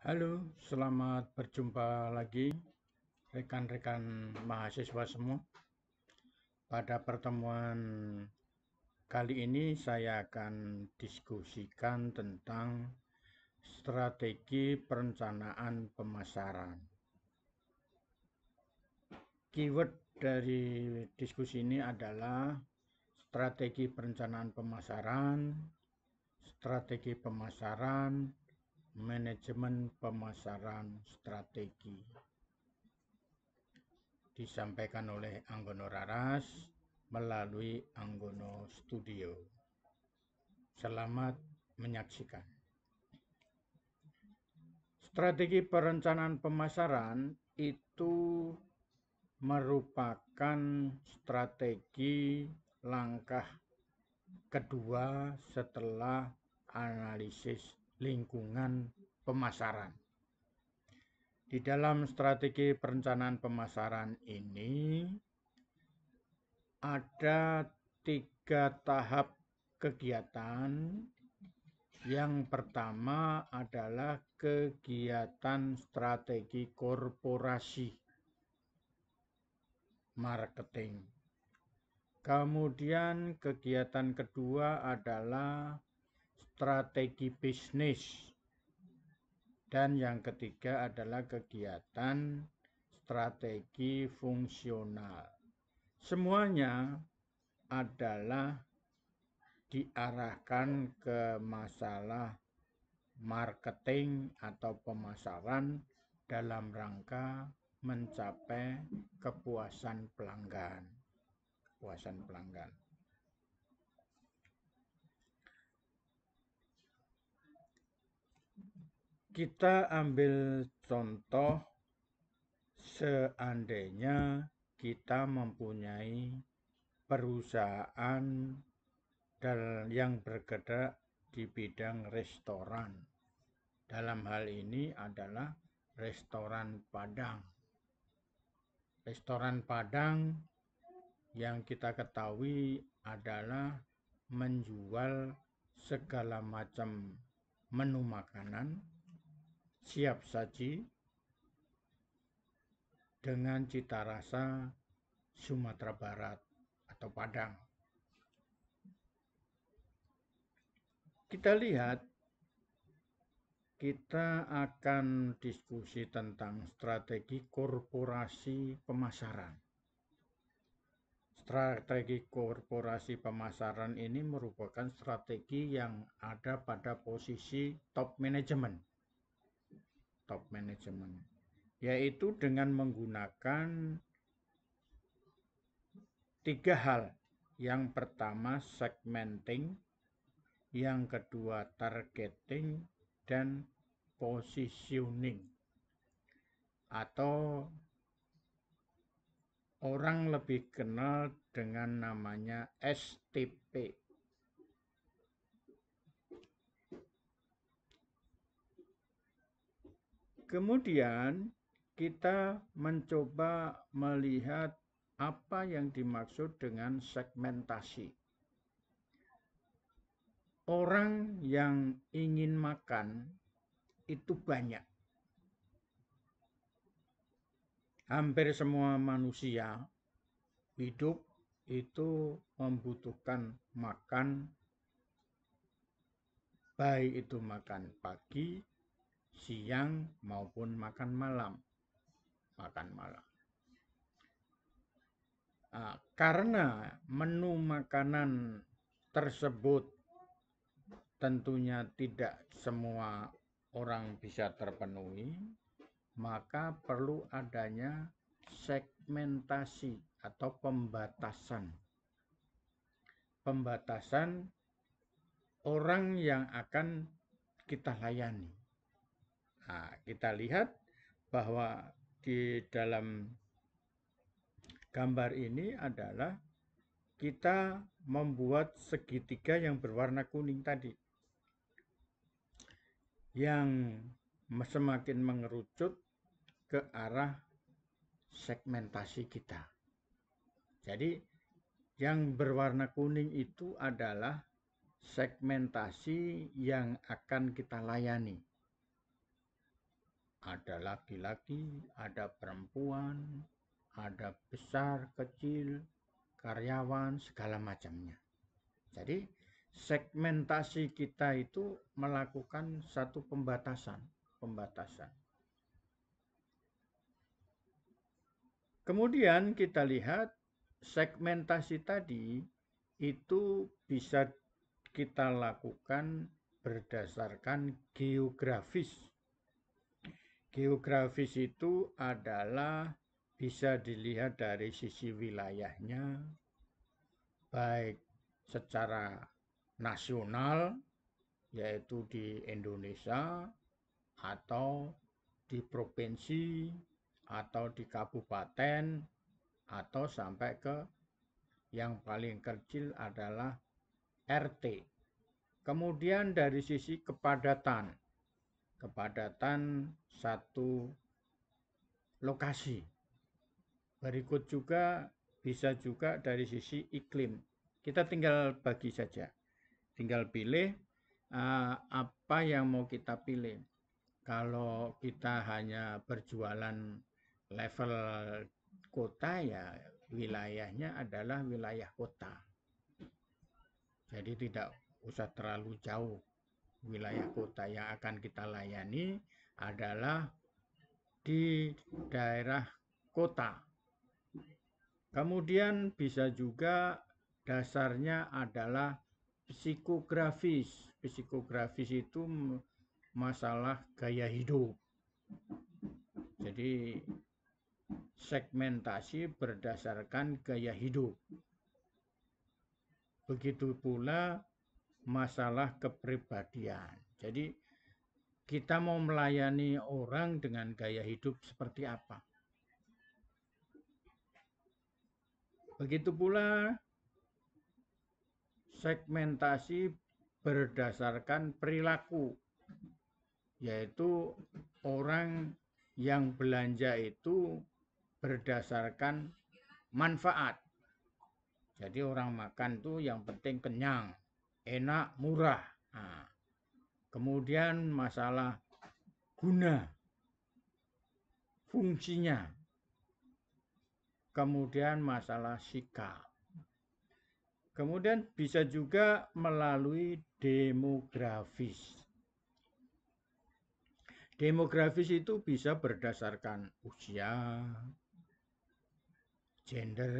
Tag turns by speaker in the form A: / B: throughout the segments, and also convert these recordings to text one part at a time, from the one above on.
A: Halo, selamat berjumpa lagi rekan-rekan mahasiswa semua. Pada pertemuan kali ini saya akan diskusikan tentang strategi perencanaan pemasaran. Keyword dari diskusi ini adalah strategi perencanaan pemasaran, strategi pemasaran, manajemen pemasaran strategi disampaikan oleh Anggono Raras melalui Anggono Studio. Selamat menyaksikan. Strategi perencanaan pemasaran itu merupakan strategi langkah kedua setelah analisis lingkungan pemasaran. Di dalam strategi perencanaan pemasaran ini ada tiga tahap kegiatan. Yang pertama adalah kegiatan strategi korporasi marketing. Kemudian kegiatan kedua adalah strategi bisnis. Dan yang ketiga adalah kegiatan strategi fungsional. Semuanya adalah diarahkan ke masalah marketing atau pemasaran dalam rangka mencapai kepuasan pelanggan. Kepuasan pelanggan. kita ambil contoh seandainya kita mempunyai perusahaan dan yang bergerak di bidang restoran. Dalam hal ini adalah restoran Padang. Restoran Padang yang kita ketahui adalah menjual segala macam menu makanan siap saji dengan cita rasa Sumatera Barat atau Padang. Kita lihat, kita akan diskusi tentang strategi korporasi pemasaran. Strategi korporasi pemasaran ini merupakan strategi yang ada pada posisi top management top management yaitu dengan menggunakan tiga hal. Yang pertama segmenting, yang kedua targeting dan positioning. Atau orang lebih kenal dengan namanya STP kemudian kita mencoba melihat apa yang dimaksud dengan segmentasi. Orang yang ingin makan itu banyak. Hampir semua manusia hidup itu membutuhkan makan, baik itu makan pagi, siang maupun makan malam. Makan malam. Ah, karena menu makanan tersebut tentunya tidak semua orang bisa terpenuhi, maka perlu adanya segmentasi atau pembatasan. Pembatasan orang yang akan kita layani. Nah, kita lihat bahwa di dalam gambar ini adalah kita membuat segitiga yang berwarna kuning tadi. Yang semakin mengerucut ke arah segmentasi kita. Jadi yang berwarna kuning itu adalah segmentasi yang akan kita layani. Ada laki-laki, ada perempuan, ada besar, kecil, karyawan, segala macamnya. Jadi segmentasi kita itu melakukan satu pembatasan, pembatasan. Kemudian kita lihat segmentasi tadi itu bisa kita lakukan berdasarkan geografis geografis itu adalah bisa dilihat dari sisi wilayahnya, baik secara nasional, yaitu di Indonesia, atau di provinsi, atau di kabupaten, atau sampai ke yang paling kecil adalah RT. Kemudian dari sisi kepadatan, kepadatan satu lokasi. Berikut juga bisa juga dari sisi iklim. Kita tinggal bagi saja. Tinggal pilih uh, apa yang mau kita pilih. Kalau kita hanya berjualan level kota ya wilayahnya adalah wilayah kota. Jadi tidak usah terlalu jauh wilayah kota yang akan kita layani adalah di daerah kota. Kemudian bisa juga dasarnya adalah psikografis. Psikografis itu masalah gaya hidup. Jadi segmentasi berdasarkan gaya hidup. Begitu pula masalah kepribadian. Jadi kita mau melayani orang dengan gaya hidup seperti apa. Begitu pula segmentasi berdasarkan perilaku, yaitu orang yang belanja itu berdasarkan manfaat. Jadi orang makan itu yang penting kenyang enak, murah. Nah, kemudian masalah guna, fungsinya. Kemudian masalah sikap. Kemudian bisa juga melalui demografis. Demografis itu bisa berdasarkan usia, gender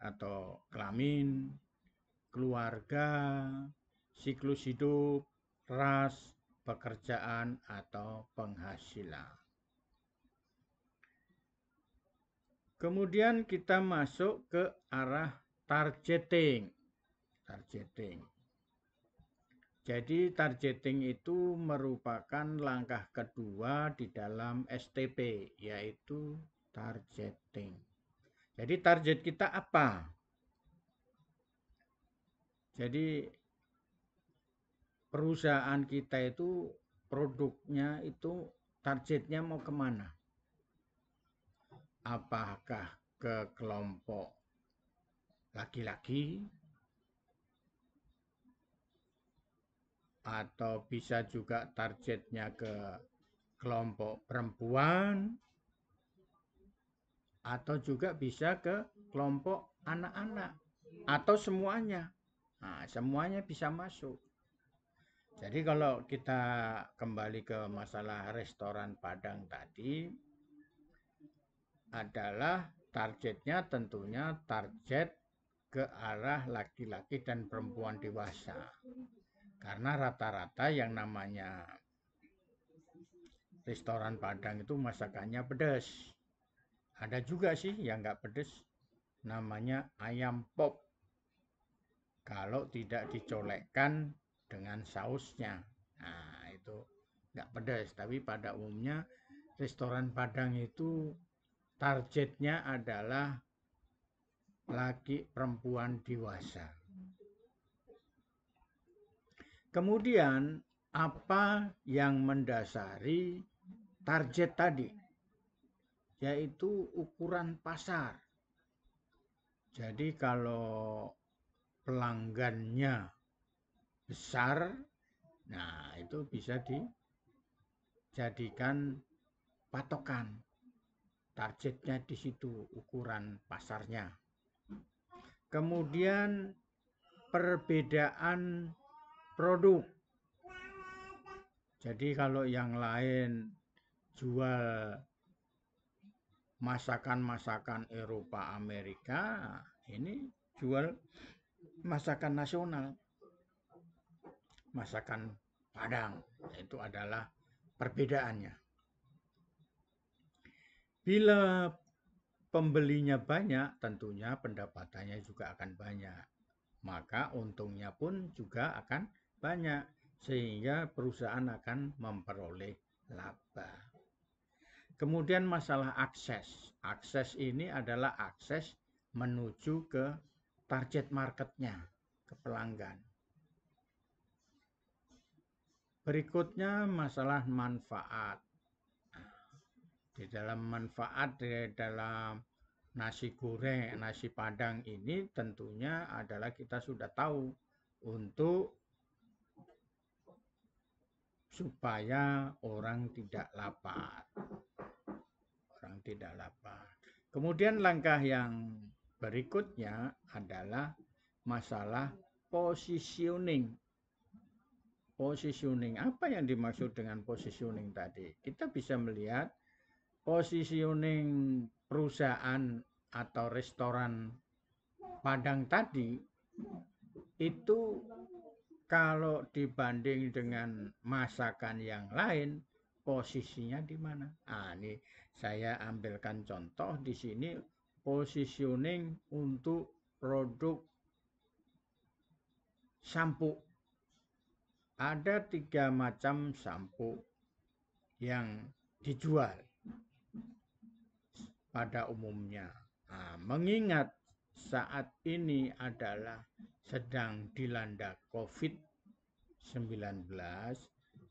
A: atau kelamin, keluarga, siklus hidup, ras, pekerjaan, atau penghasilan. Kemudian kita masuk ke arah targeting. Targeting. Jadi targeting itu merupakan langkah kedua di dalam STP, yaitu targeting. Jadi target kita apa? Jadi perusahaan kita itu produknya itu targetnya mau kemana? Apakah ke kelompok laki-laki atau bisa juga targetnya ke kelompok perempuan atau juga bisa ke kelompok anak-anak atau semuanya. Nah, semuanya bisa masuk. Jadi kalau kita kembali ke masalah restoran Padang tadi adalah targetnya tentunya target ke arah laki-laki dan perempuan dewasa. Karena rata-rata yang namanya restoran Padang itu masakannya pedas. Ada juga sih yang nggak pedas, namanya ayam pop. Kalau tidak dicolekkan dengan sausnya. Nah, itu nggak pedas, tapi pada umumnya restoran Padang itu targetnya adalah laki perempuan dewasa. Kemudian apa yang mendasari target tadi? Yaitu ukuran pasar. Jadi kalau pelanggannya besar, nah itu bisa dijadikan patokan. Targetnya di situ ukuran pasarnya. Kemudian perbedaan produk. Jadi kalau yang lain jual masakan-masakan Eropa Amerika, ini jual masakan nasional masakan Padang. Itu adalah perbedaannya. Bila pembelinya banyak, tentunya pendapatannya juga akan banyak. Maka untungnya pun juga akan banyak, sehingga perusahaan akan memperoleh laba. Kemudian masalah akses. Akses ini adalah akses menuju ke target marketnya, ke pelanggan. Berikutnya masalah manfaat. Di dalam manfaat di dalam nasi goreng, nasi padang ini tentunya adalah kita sudah tahu untuk supaya orang tidak lapar. Orang tidak lapar. Kemudian langkah yang berikutnya adalah masalah positioning positioning. Apa yang dimaksud dengan positioning tadi? Kita bisa melihat positioning perusahaan atau restoran Padang tadi itu kalau dibanding dengan masakan yang lain posisinya di mana? Ah, ini saya ambilkan contoh di sini positioning untuk produk sampo ada tiga macam sampo yang dijual pada umumnya. Nah, mengingat saat ini adalah sedang dilanda COVID-19,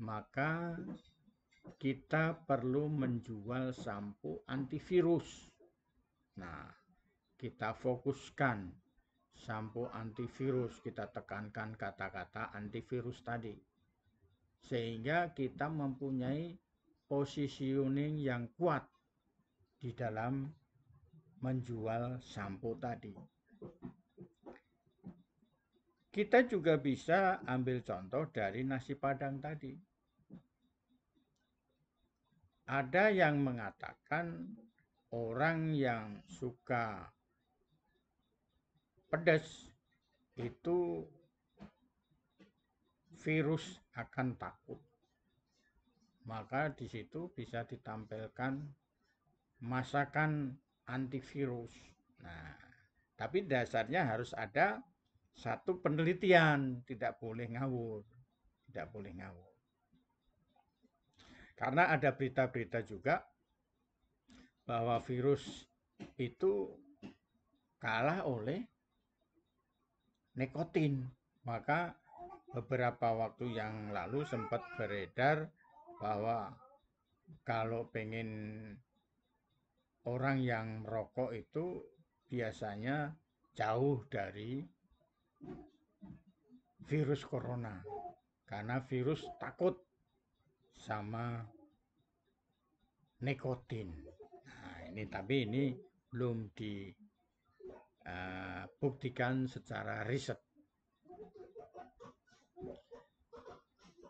A: maka kita perlu menjual sampo antivirus. Nah, kita fokuskan sampo antivirus kita tekankan kata-kata antivirus tadi sehingga kita mempunyai positioning yang kuat di dalam menjual sampo tadi kita juga bisa ambil contoh dari nasi padang tadi. Ada yang mengatakan orang yang suka pedas itu virus akan takut. Maka di situ bisa ditampilkan masakan antivirus. Nah, tapi dasarnya harus ada satu penelitian, tidak boleh ngawur. Tidak boleh ngawur. Karena ada berita-berita juga bahwa virus itu kalah oleh nikotin. Maka beberapa waktu yang lalu sempat beredar bahwa kalau pengen orang yang merokok itu biasanya jauh dari virus corona karena virus takut sama nikotin. Nah, ini tapi ini belum di Eh, buktikan secara riset.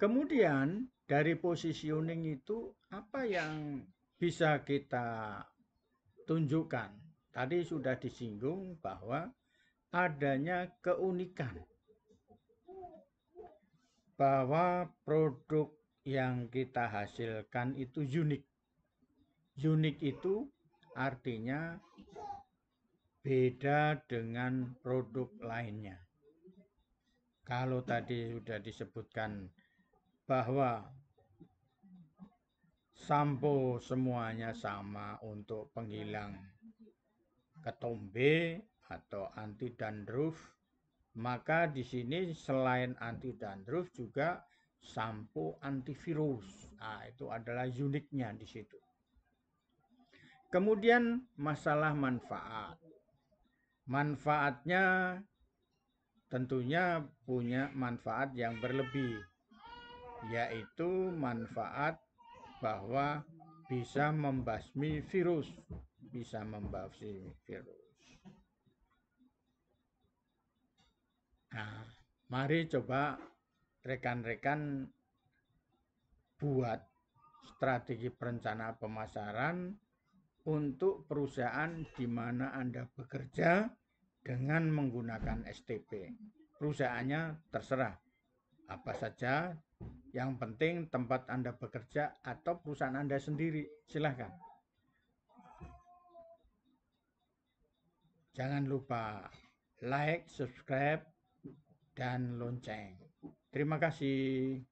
A: Kemudian dari positioning itu apa yang bisa kita tunjukkan? Tadi sudah disinggung bahwa adanya keunikan bahwa produk yang kita hasilkan itu unik. Unik itu artinya beda dengan produk lainnya. Kalau tadi sudah disebutkan bahwa sampo semuanya sama untuk penghilang ketombe atau anti dandruff, maka di sini selain anti dandruff juga sampo antivirus. Nah, itu adalah uniknya di situ. Kemudian masalah manfaat manfaatnya tentunya punya manfaat yang berlebih yaitu manfaat bahwa bisa membasmi virus bisa membasmi virus nah mari coba rekan-rekan buat strategi perencana pemasaran untuk perusahaan di mana Anda bekerja dengan menggunakan STP. Perusahaannya terserah apa saja, yang penting tempat Anda bekerja atau perusahaan Anda sendiri, silahkan. Jangan lupa like, subscribe, dan lonceng. Terima kasih.